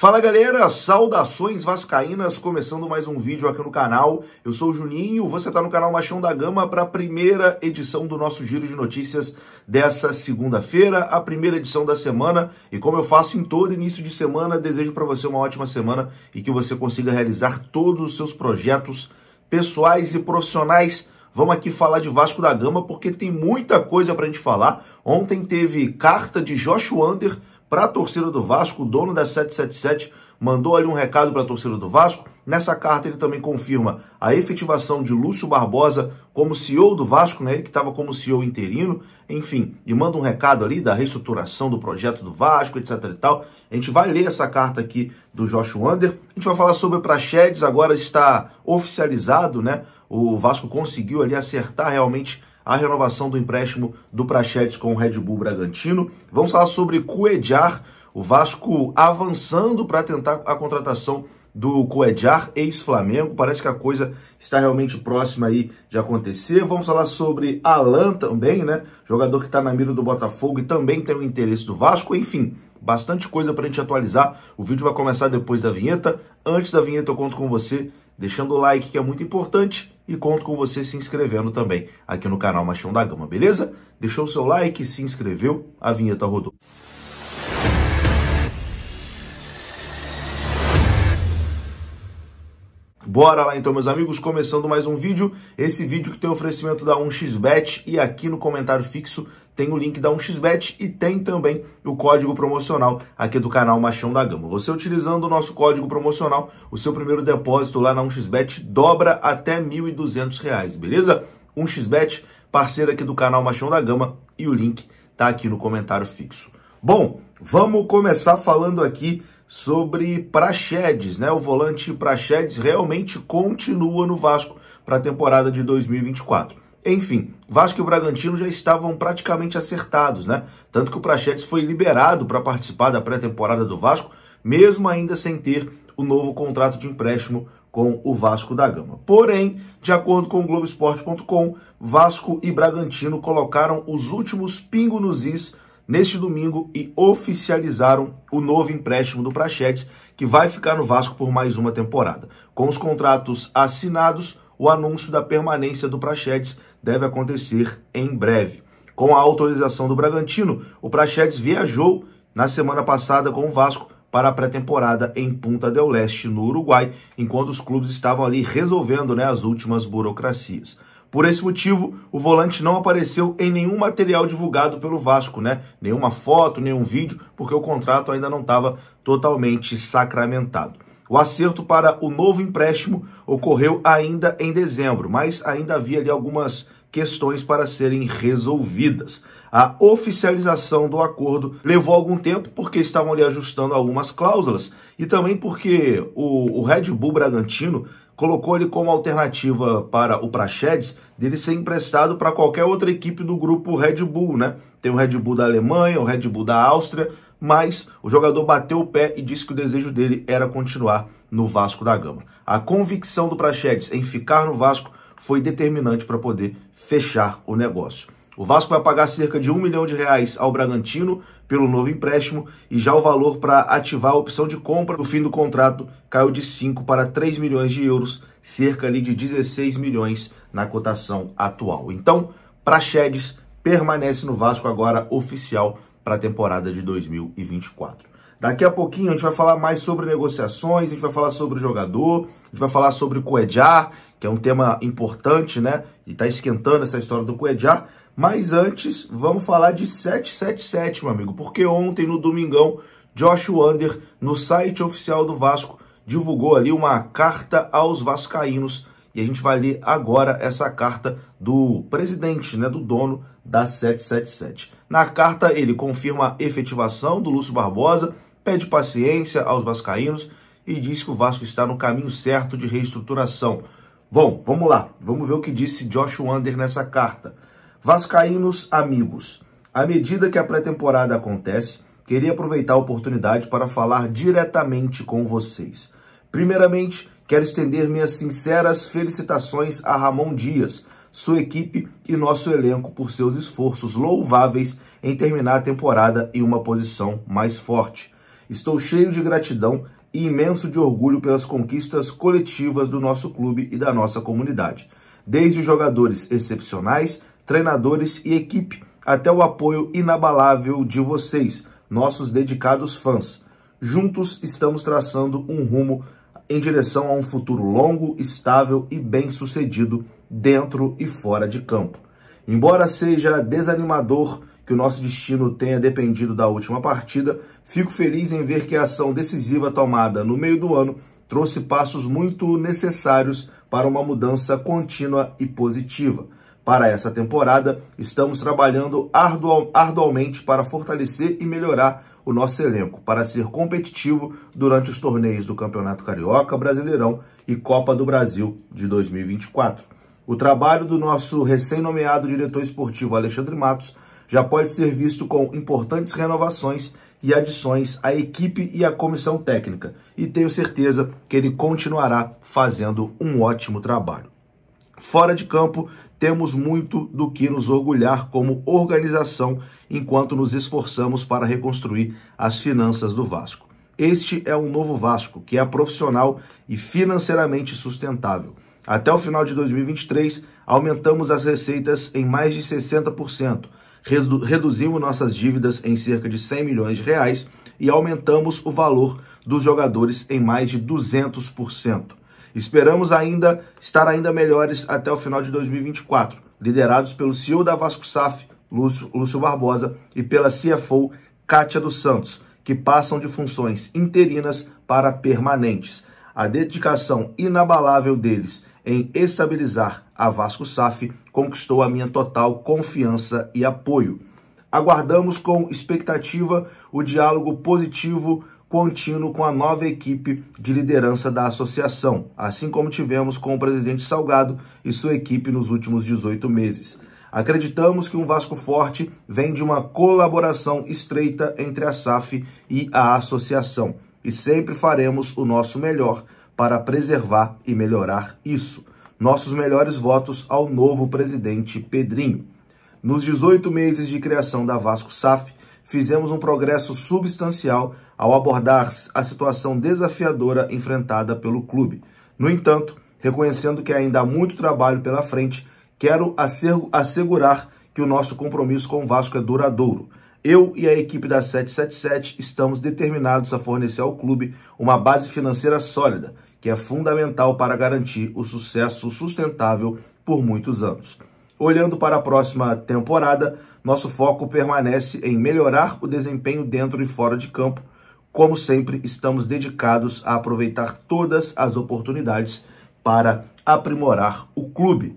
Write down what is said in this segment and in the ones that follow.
Fala galera, saudações vascaínas, começando mais um vídeo aqui no canal. Eu sou o Juninho, você está no canal Machão da Gama para a primeira edição do nosso giro de notícias dessa segunda-feira, a primeira edição da semana. E como eu faço em todo início de semana, desejo para você uma ótima semana e que você consiga realizar todos os seus projetos pessoais e profissionais. Vamos aqui falar de Vasco da Gama porque tem muita coisa para a gente falar. Ontem teve carta de Joshua Wander para a torcida do Vasco, o dono da 777 mandou ali um recado para a torcida do Vasco. Nessa carta ele também confirma a efetivação de Lúcio Barbosa como CEO do Vasco, né? Ele que estava como CEO interino, enfim, e manda um recado ali da reestruturação do projeto do Vasco, etc e tal. A gente vai ler essa carta aqui do Josh Wander. A gente vai falar sobre o Praxedes, agora está oficializado, né? O Vasco conseguiu ali acertar realmente a renovação do empréstimo do Prachetes com o Red Bull Bragantino. Vamos falar sobre Cuejar, o Vasco avançando para tentar a contratação do Coedjar, ex-Flamengo. Parece que a coisa está realmente próxima aí de acontecer. Vamos falar sobre Alan também, né? Jogador que está na mira do Botafogo e também tem o interesse do Vasco. Enfim, bastante coisa para a gente atualizar. O vídeo vai começar depois da vinheta. Antes da vinheta eu conto com você deixando o like, que é muito importante e conto com você se inscrevendo também aqui no canal Machão da Gama, beleza? Deixou o seu like, se inscreveu, a vinheta rodou. Bora lá então, meus amigos, começando mais um vídeo. Esse vídeo que tem oferecimento da 1xBet e aqui no comentário fixo tem o link da 1xbet e tem também o código promocional aqui do canal Machão da Gama. Você utilizando o nosso código promocional, o seu primeiro depósito lá na 1xbet dobra até R$ 1.200, beleza? 1xbet, parceira aqui do canal Machão da Gama e o link tá aqui no comentário fixo. Bom, vamos começar falando aqui sobre Praxedes, né? O volante Praxedes realmente continua no Vasco para a temporada de 2024. Enfim, Vasco e Bragantino já estavam praticamente acertados, né? Tanto que o Prachetes foi liberado para participar da pré-temporada do Vasco, mesmo ainda sem ter o novo contrato de empréstimo com o Vasco da Gama. Porém, de acordo com o Globoesporte.com, Vasco e Bragantino colocaram os últimos pingos nos is neste domingo e oficializaram o novo empréstimo do Prachetes, que vai ficar no Vasco por mais uma temporada. Com os contratos assinados, o anúncio da permanência do Prachedes deve acontecer em breve. Com a autorização do Bragantino, o Prachedes viajou na semana passada com o Vasco para a pré-temporada em Punta del Leste, no Uruguai, enquanto os clubes estavam ali resolvendo né, as últimas burocracias. Por esse motivo, o volante não apareceu em nenhum material divulgado pelo Vasco, né? Nenhuma foto, nenhum vídeo, porque o contrato ainda não estava totalmente sacramentado. O acerto para o novo empréstimo ocorreu ainda em dezembro, mas ainda havia ali algumas questões para serem resolvidas. A oficialização do acordo levou algum tempo porque estavam ali ajustando algumas cláusulas e também porque o, o Red Bull Bragantino colocou ele como alternativa para o Praxedes dele ser emprestado para qualquer outra equipe do grupo Red Bull, né? Tem o Red Bull da Alemanha, o Red Bull da Áustria, mas o jogador bateu o pé e disse que o desejo dele era continuar no Vasco da Gama. A convicção do Praxedes em ficar no Vasco foi determinante para poder fechar o negócio. O Vasco vai pagar cerca de um milhão de reais ao Bragantino pelo novo empréstimo e já o valor para ativar a opção de compra no fim do contrato caiu de 5 para 3 milhões de euros, cerca ali de 16 milhões na cotação atual. Então, Praxedes permanece no Vasco agora oficial para a temporada de 2024. Daqui a pouquinho a gente vai falar mais sobre negociações, a gente vai falar sobre o jogador, a gente vai falar sobre o Coedjar, que é um tema importante, né? E está esquentando essa história do Coedjar. Mas antes, vamos falar de 777, meu amigo, porque ontem, no domingão, Josh Wander, no site oficial do Vasco, divulgou ali uma carta aos vascaínos e a gente vai ler agora essa carta do presidente, né, do dono da 777. Na carta, ele confirma a efetivação do Lúcio Barbosa, pede paciência aos vascaínos e diz que o Vasco está no caminho certo de reestruturação. Bom, vamos lá, vamos ver o que disse Josh Wander nessa carta. Vascaínos amigos, à medida que a pré-temporada acontece, queria aproveitar a oportunidade para falar diretamente com vocês. Primeiramente, Quero estender minhas sinceras felicitações a Ramon Dias, sua equipe e nosso elenco por seus esforços louváveis em terminar a temporada em uma posição mais forte. Estou cheio de gratidão e imenso de orgulho pelas conquistas coletivas do nosso clube e da nossa comunidade. Desde os jogadores excepcionais, treinadores e equipe, até o apoio inabalável de vocês, nossos dedicados fãs. Juntos estamos traçando um rumo em direção a um futuro longo, estável e bem-sucedido dentro e fora de campo. Embora seja desanimador que o nosso destino tenha dependido da última partida, fico feliz em ver que a ação decisiva tomada no meio do ano trouxe passos muito necessários para uma mudança contínua e positiva. Para essa temporada, estamos trabalhando arduamente para fortalecer e melhorar o nosso elenco para ser competitivo durante os torneios do Campeonato Carioca, Brasileirão e Copa do Brasil de 2024. O trabalho do nosso recém-nomeado diretor esportivo Alexandre Matos já pode ser visto com importantes renovações e adições à equipe e à comissão técnica, e tenho certeza que ele continuará fazendo um ótimo trabalho. Fora de campo, temos muito do que nos orgulhar como organização enquanto nos esforçamos para reconstruir as finanças do Vasco. Este é um novo Vasco que é profissional e financeiramente sustentável. Até o final de 2023, aumentamos as receitas em mais de 60%, redu reduzimos nossas dívidas em cerca de 100 milhões de reais e aumentamos o valor dos jogadores em mais de 200%. Esperamos ainda estar ainda melhores até o final de 2024, liderados pelo CEO da Vasco SAF, Lúcio, Lúcio Barbosa, e pela CFO, Kátia dos Santos, que passam de funções interinas para permanentes. A dedicação inabalável deles em estabilizar a Vasco SAF conquistou a minha total confiança e apoio. Aguardamos com expectativa o diálogo positivo contínuo com a nova equipe de liderança da associação, assim como tivemos com o presidente Salgado e sua equipe nos últimos 18 meses. Acreditamos que um Vasco forte vem de uma colaboração estreita entre a SAF e a associação, e sempre faremos o nosso melhor para preservar e melhorar isso. Nossos melhores votos ao novo presidente Pedrinho. Nos 18 meses de criação da Vasco SAF, fizemos um progresso substancial ao abordar a situação desafiadora enfrentada pelo clube. No entanto, reconhecendo que ainda há muito trabalho pela frente, quero assegurar que o nosso compromisso com o Vasco é duradouro. Eu e a equipe da 777 estamos determinados a fornecer ao clube uma base financeira sólida, que é fundamental para garantir o sucesso sustentável por muitos anos. Olhando para a próxima temporada, nosso foco permanece em melhorar o desempenho dentro e fora de campo. Como sempre, estamos dedicados a aproveitar todas as oportunidades para aprimorar o clube.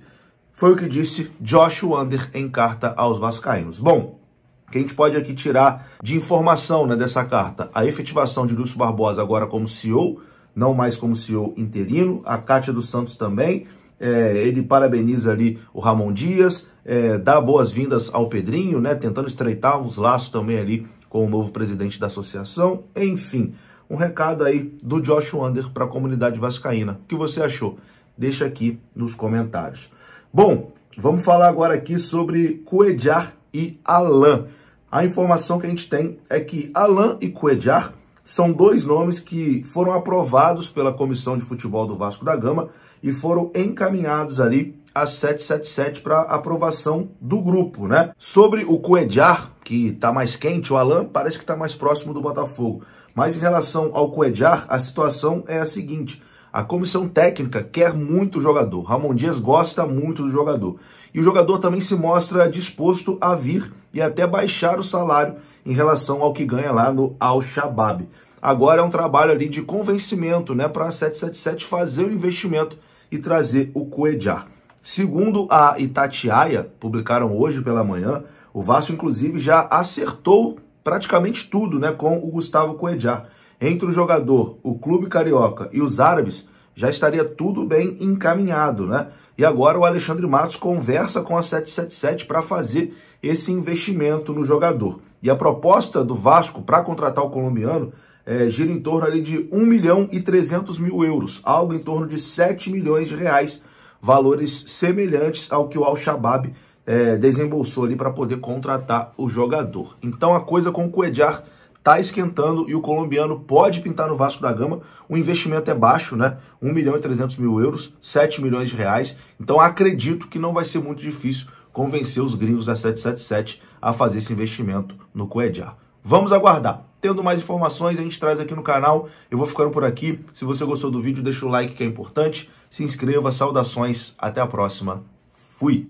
Foi o que disse Josh Wander em carta aos Vascaínos. Bom, o que a gente pode aqui tirar de informação né, dessa carta? A efetivação de Lúcio Barbosa agora como CEO, não mais como CEO interino, a Cátia dos Santos também, é, ele parabeniza ali o Ramon Dias, é, dá boas-vindas ao Pedrinho, né? Tentando estreitar os laços também ali com o novo presidente da associação. Enfim, um recado aí do Josh Wander para a comunidade vascaína. O que você achou? Deixa aqui nos comentários. Bom, vamos falar agora aqui sobre Coediar e Alain. A informação que a gente tem é que Alain e Coediar são dois nomes que foram aprovados pela Comissão de Futebol do Vasco da Gama e foram encaminhados ali a 777 para aprovação do grupo, né? Sobre o Coedjar, que está mais quente, o Alan parece que está mais próximo do Botafogo. Mas em relação ao Coedjar, a situação é a seguinte: a comissão técnica quer muito o jogador. Ramon Dias gosta muito do jogador. E o jogador também se mostra disposto a vir e até baixar o salário em relação ao que ganha lá no Al-Shabaab. Agora é um trabalho ali de convencimento né, para a 777 fazer o investimento e trazer o Coedjar. Segundo a Itatiaia, publicaram hoje pela manhã, o Vasco inclusive já acertou praticamente tudo né, com o Gustavo Coedjar entre o jogador, o clube carioca e os árabes, já estaria tudo bem encaminhado, né? E agora o Alexandre Matos conversa com a 777 para fazer esse investimento no jogador. E a proposta do Vasco para contratar o colombiano é, gira em torno ali de 1 milhão e 300 mil euros, algo em torno de 7 milhões de reais, valores semelhantes ao que o Al-Shabaab é, desembolsou ali para poder contratar o jogador. Então a coisa com o Cuejar está esquentando e o colombiano pode pintar no Vasco da Gama. O investimento é baixo, né? 1 milhão e 300 mil euros, 7 milhões de reais. Então acredito que não vai ser muito difícil convencer os gringos da 777 a fazer esse investimento no Coediar. Vamos aguardar. Tendo mais informações, a gente traz aqui no canal. Eu vou ficando por aqui. Se você gostou do vídeo, deixa o like que é importante. Se inscreva. Saudações. Até a próxima. Fui.